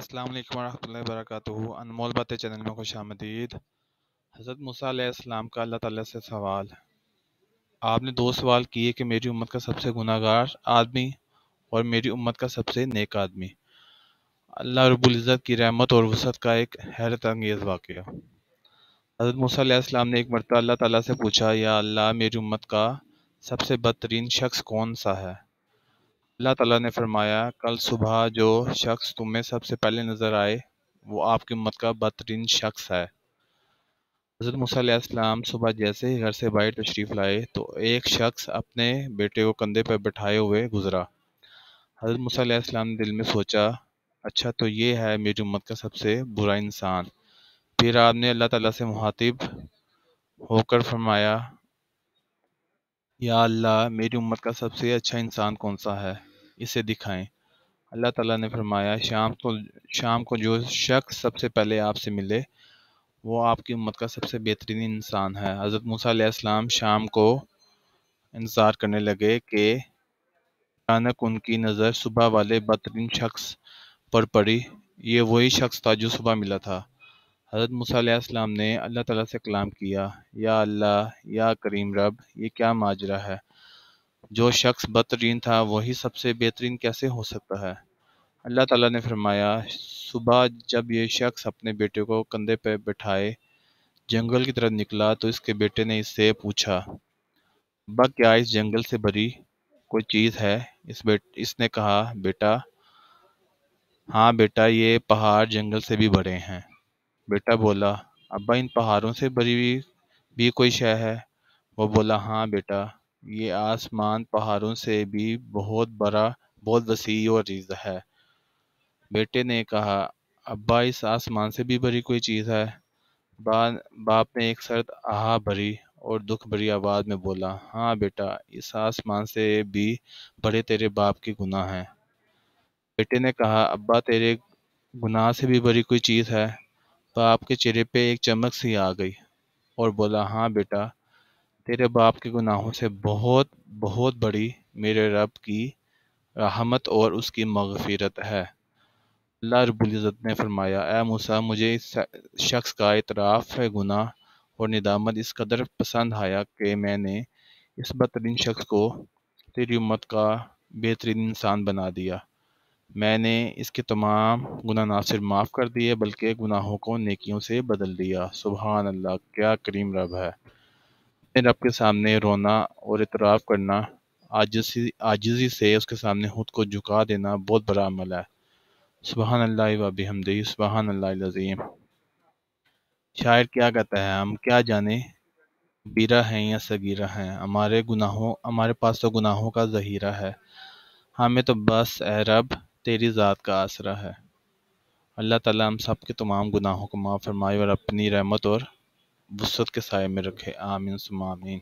अस्सलाम वालेकुम वरहमतुल्लाहि अनमोल बातें चैनल में खुश आमदीद हज़रत मूसा अलैहिस्सलाम का अल्लाह ताला से सवाल आपने दो सवाल किए कि मेरी उम्मत का सबसे गुनागार आदमी और मेरी उम्मत का सबसे नेक आदमी अल्लाह रब्बुल इज़्ज़त की रहमत और वसत का एक हैरत अंगेज़ वाक़ हज़रत मूसा ने एक मरतबा अल्लाह ताला से पूछा या अल्लाह मेरी उम्मत का सबसे बदतरीन शख्स कौन सा है अल्लाह ताला ने फरमाया कल सुबह जो शख्स तुम्हें सबसे पहले नज़र आए वो आपकी उम्मत का बदतरीन शख्स है हज़रत मूसम सुबह जैसे ही घर से बाहर तशरीफ़ लाए तो एक शख्स अपने बेटे को कंधे पर बैठाए हुए गुज़रा हज़रत मूसम ने दिल में सोचा अच्छा तो ये है मेरी उम्मत का सबसे बुरा इंसान फिर आपने अल्लाह ताला से मुहातिब होकर फरमाया या अल्लाह मेरी उम्मत का सबसे अच्छा इंसान कौन सा है इसे दिखाएं अल्लाह ताला ने फरमाया शाम को शाम को जो शख्स सबसे पहले आपसे मिले वो आपकी उम्मत का सबसे बेहतरीन इंसान है हज़रत मूसम शाम को इंतज़ार करने लगे कि अचानक उनकी नज़र सुबह वाले बदतरीन शख्स पर पड़ी ये वही शख्स था जो सुबह मिला था हज़रत मूसम ने अल्लाह ताला से कलाम किया या अल्लाह या करीम रब ये क्या माजरा है जो शख्स बदतरीन था वही सबसे बेहतरीन कैसे हो सकता है अल्लाह ताला ने फरमाया सुबह जब ये शख्स अपने बेटे को कंधे पर बैठाए जंगल की तरफ निकला तो इसके बेटे ने इससे पूछा बा क्या इस जंगल से भरी कोई चीज़ है इस बेट इसने कहा बेटा हाँ बेटा ये पहाड़ जंगल से भी बड़े हैं बेटा बोला अब्बा इन पहाड़ों से भरी भी, भी कोई शय है वो बोला हाँ बेटा ये आसमान पहाड़ों से भी बहुत बड़ा बहुत वसी और चीज़ है बेटे ने कहा अब्बा इस आसमान से भी बड़ी कोई चीज़ है बाप ने एक सर्द आहा भरी और दुख भरी आवाज़ में बोला हाँ बेटा इस आसमान से भी बड़े तेरे बाप के गुनाह हैं बेटे ने कहा अब्बा तेरे गुनाह से भी बड़ी कोई चीज़ है तो आपके चेहरे पे एक चमक सी आ गई और बोला हाँ बेटा तेरे बाप के गुनाहों से बहुत बहुत बड़ी मेरे रब की रहमत और उसकी मगफिरत है अल्लाह रबुल्ज़त ने फरमाया ए मूसा मुझे इस शख्स का इतराफ़ है गुनाह और निदामत इस कदर पसंद आया कि मैंने इस बदतरीन शख्स को तेरी उम्मत का बेहतरीन इंसान बना दिया मैंने इसके तमाम गुनाह ना सिर्फ माफ़ कर दिए बल्कि गुनाहों को नेकियों से बदल दिया सुबहान अल्लाह क्या करीम रब है अपने रब के सामने रोना और इतराफ़ करना आजसी आजजी से उसके सामने खुद को झुका देना बहुत बड़ा अमल है सुबह अल्लाह वबी हमदी सुबह अल्लाजीम शायर क्या कहता है हम क्या जाने बीरा हैं या सगीरा हैं हमारे गुनाहों हमारे पास तो गुनाहों का जहीरा है हमें तो बस ए रब तेरी ज़ात का आसरा है अल्लाह ताला हम सब के तमाम गुनाहों को माफ़ फरमाए और अपनी रहमत और वसत के साय में रखे आमीन सुमामीन